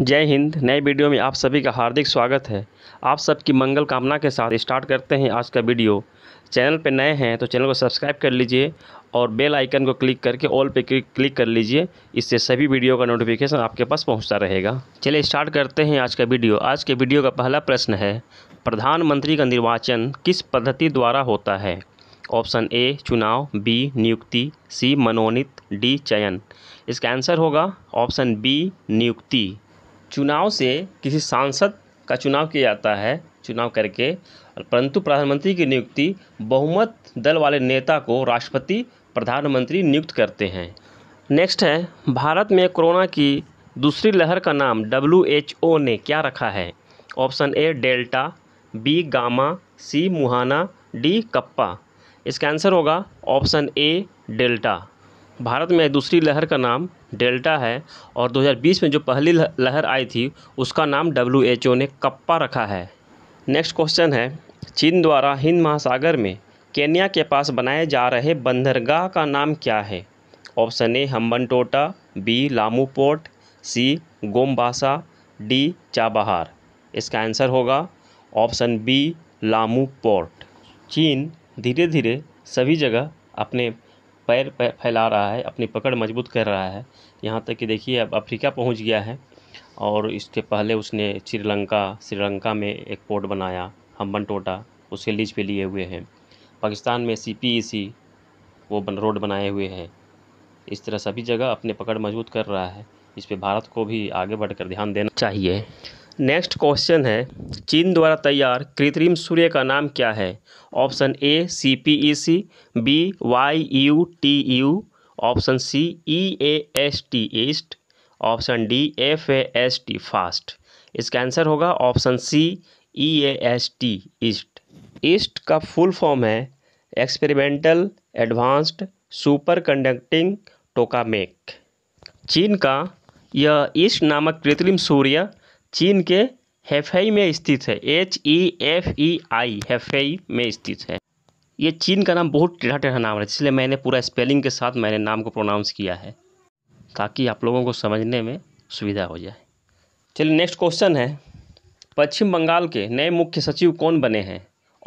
जय हिंद नए वीडियो में आप सभी का हार्दिक स्वागत है आप सबकी मंगल कामना के साथ स्टार्ट करते हैं आज का वीडियो चैनल पर नए हैं तो चैनल को सब्सक्राइब कर लीजिए और बेल आइकन को क्लिक करके ऑल पे क्लिक कर लीजिए इससे सभी वीडियो का नोटिफिकेशन आपके पास पहुंचता रहेगा चलिए स्टार्ट करते हैं आज का वीडियो आज के वीडियो का पहला प्रश्न है प्रधानमंत्री का निर्वाचन किस पद्धति द्वारा होता है ऑप्शन ए चुनाव बी नियुक्ति सी मनोनीत डी चयन इसका आंसर होगा ऑप्शन बी नियुक्ति चुनाव से किसी सांसद का चुनाव किया जाता है चुनाव करके परंतु प्रधानमंत्री की नियुक्ति बहुमत दल वाले नेता को राष्ट्रपति प्रधानमंत्री नियुक्त करते हैं नेक्स्ट है भारत में कोरोना की दूसरी लहर का नाम डब्ल्यू एच ओ ने क्या रखा है option A delta B gamma C मुहाना डी कप्पा इसका आंसर होगा ऑप्शन ए डेल्टा भारत में दूसरी लहर का नाम डेल्टा है और 2020 में जो पहली लहर आई थी उसका नाम डब्ल्यू ने कप्पा रखा है नेक्स्ट क्वेश्चन है चीन द्वारा हिंद महासागर में केन्या के पास बनाए जा रहे बंदरगाह का नाम क्या है option A Hambantota B Lamu port C Mombasa D Chabahar इसका आंसर होगा ऑप्शन बी लामू पोर्ट चीन धीरे धीरे सभी जगह अपने पैर फैला रहा है अपनी पकड़ मजबूत कर रहा है यहाँ तक कि देखिए अब अफ्रीका पहुँच गया है और इसके पहले उसने श्रीलंका श्रीलंका में एक पोर्ट बनाया हम्बन टोटा उसे लीज पे लिए हुए हैं पाकिस्तान में सी पी सी वो बन, रोड बनाए हुए हैं इस तरह सभी जगह अपने पकड़ मजबूत कर रहा है इस पर भारत को भी आगे बढ़कर ध्यान देना चाहिए नेक्स्ट क्वेश्चन है चीन द्वारा तैयार कृत्रिम सूर्य का नाम क्या है option A C P E C B Y U T U option C E A S T east option D F A S T fast इसका आंसर होगा option C E A S T east east का full form है experimental advanced superconducting tokamak चीन का यह east नामक कृत्रिम सूर्य चीन के हेफेई में स्थित है एच ई एफ ई आई हेफेई में स्थित है ये चीन का नाम बहुत टेढ़ा टेढ़ा नाम है इसलिए मैंने पूरा स्पेलिंग के साथ मैंने नाम को प्रोनाउंस किया है ताकि आप लोगों को समझने में सुविधा हो जाए चलिए नेक्स्ट क्वेश्चन है पश्चिम बंगाल के नए मुख्य सचिव कौन बने हैं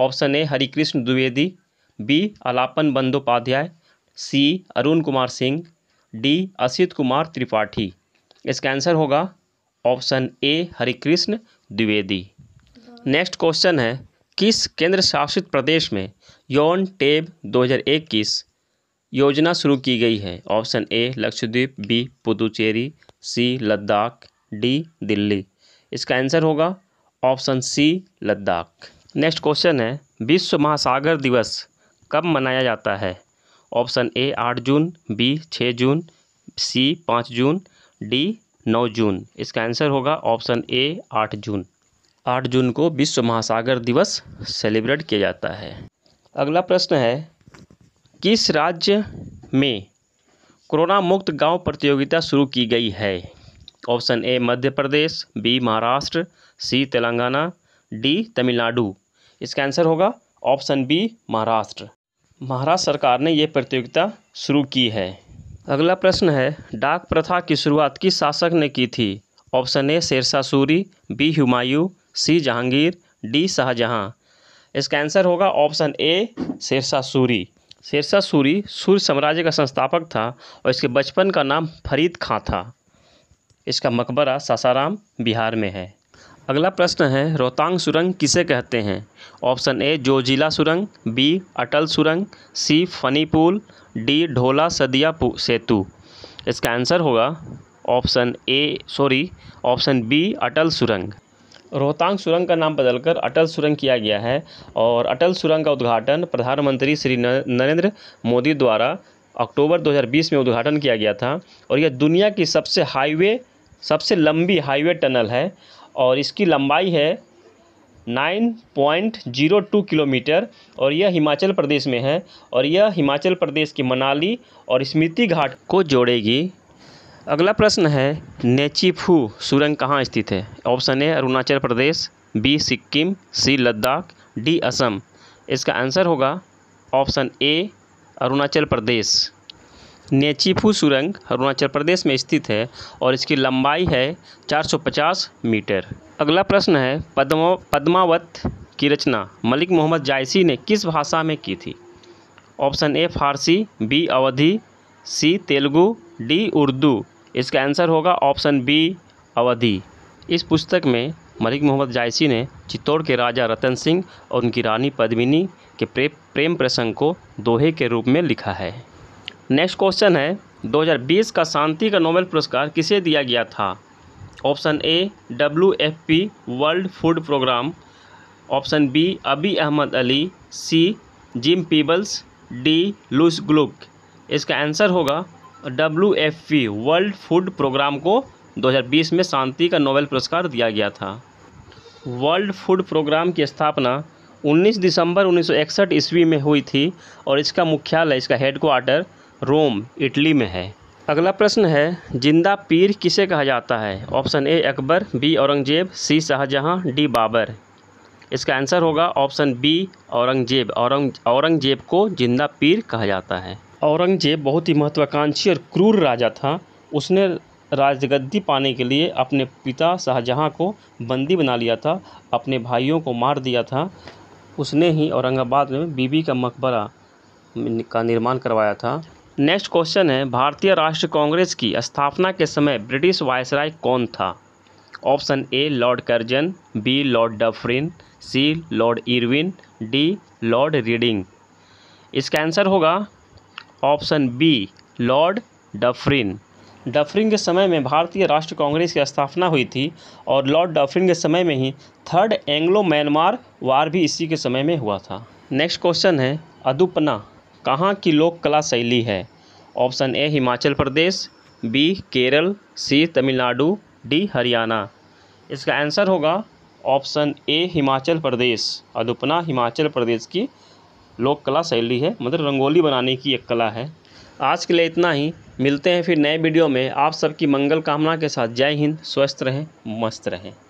option A Harikrishna Dwivedi B Alapan Bandopadhyay C Arun Kumar Singh D Asit Kumar Tripathi इसका आंसर होगा option A Harikrishna Dwivedi next question है किस केंद्र शासित प्रदेश में यौन टेब 2021 योजना शुरू की गई है option A Lakshadweep B Puducherry C Ladakh D Delhi इसका आंसर होगा option C Ladakh next question है विश्व महासागर दिवस कब मनाया जाता है ऑप्शन ए आठ जून बी छः जून सी पाँच जून डी नौ जून इसका आंसर होगा ऑप्शन ए आठ जून आठ जून को विश्व महासागर दिवस सेलिब्रेट किया जाता है अगला प्रश्न है किस राज्य में कोरोना मुक्त गांव प्रतियोगिता शुरू की गई है option A Madhya Pradesh B Maharashtra C Telangana D Tamil Nadu इसका आंसर होगा ऑप्शन बी महाराष्ट्र महाराष्ट्र सरकार ने यह प्रतियोगिता शुरू की है अगला प्रश्न है डाक प्रथा की शुरुआत किस शासक ने की थी option A Sher Shah Suri B Humayun C Jahangir D Shah Jahan इसका आंसर होगा ऑप्शन ए शेरशाह सूरी शेरशाह सूरी सूर्य साम्राज्य का संस्थापक था और इसके बचपन का नाम फरीद खां था इसका मकबरा सासाराम बिहार में है अगला प्रश्न है रोहतांग सुरंग किसे कहते हैं ऑप्शन ए जोजिला सुरंग बी अटल सुरंग सी फनी पुल डी ढोला सदिया सेतु इसका आंसर होगा option A sorry option B Atal सुरंग रोहतांग सुरंग का नाम बदलकर अटल सुरंग किया गया है और अटल सुरंग का उद्घाटन प्रधानमंत्री श्री नरेंद्र मोदी द्वारा अक्टूबर 2020 में उद्घाटन किया गया था और यह दुनिया की सबसे हाईवे सबसे लंबी हाईवे टनल है और इसकी लंबाई है nine point zero two kilometre और यह हिमाचल प्रदेश में है और यह हिमाचल प्रदेश की मनाली और स्मृति घाट को जोड़ेगी अगला प्रश्न है नेचीफू सुरंग कहाँ स्थित है option A Arunachal Pradesh B Sikkim C Ladakh D Assam इसका आंसर होगा ऑप्शन ए अरुणाचल प्रदेश नेचीफू सुरंग अरुणाचल प्रदेश में स्थित है और इसकी लंबाई है 450 मीटर अगला प्रश्न है पद्मा पद्मावत की रचना मलिक मोहम्मद जायसी ने किस भाषा में की थी ऑप्शन ए फारसी बी अवधि सी तेलुगु डी उर्दू इसका आंसर होगा ऑप्शन बी अवधि इस पुस्तक में मलिक मोहम्मद जायसी ने चित्तौड़ के राजा रतन सिंह और उनकी रानी पद्मिनी के प्रेम प्रसंग को दोहे के रूप में लिखा है नेक्स्ट क्वेश्चन है 2020 का शांति का नोबेल पुरस्कार किसे दिया गया था option A W F P world food programme option B Abiy Ahmed Ali C Jim Peebles D Louise Gluck इसका आंसर होगा W F P world food programme को 2020 में शांति का नोबेल पुरस्कार दिया गया था वर्ल्ड फूड प्रोग्राम की स्थापना 19 दिसंबर 1961 ईस्वी में हुई थी और इसका मुख्यालय इसका हेडक्वार्टर रोम इटली में है अगला प्रश्न है जिंदा पीर किसे कहा जाता है option A Akbar B Aurangzeb C Shah Jahan D Babur इसका आंसर होगा ऑप्शन बी औरंगजेब औरंग औरंगजेब को जिंदा पीर कहा जाता है औरंगजेब बहुत ही महत्वाकांक्षी और क्रूर राजा था उसने राजगद्दी पाने के लिए अपने पिता शाहजहाँ को बंदी बना लिया था अपने भाइयों को मार दिया था उसने ही औरंगाबाद में बीबी का मकबरा का निर्माण करवाया था नेक्स्ट क्वेश्चन है भारतीय राष्ट्रीय कांग्रेस की स्थापना के समय ब्रिटिश वायसराय कौन था option A Lord Curzon B Lord Dufferin C Lord Irwin D Lord Reading इसका आंसर होगा option B Lord Dufferin Dufferin के समय में भारतीय राष्ट्रीय कांग्रेस की स्थापना हुई थी और लॉर्ड डफरिन के समय में ही थर्ड एंग्लो म्यांमार वार भी इसी के समय में हुआ था नेक्स्ट क्वेश्चन है अदुपना कहाँ की लोक कला शैली है option A Himachal Pradesh B Kerala C Tamil Nadu D Haryana इसका आंसर होगा ऑप्शन ए हिमाचल प्रदेश अदुपना हिमाचल प्रदेश की लोक कला शैली है मतलब रंगोली बनाने की एक कला है आज के लिए इतना ही मिलते हैं फिर नए वीडियो में आप सबकी मंगल कामना के साथ जय हिंद स्वस्थ रहें मस्त रहें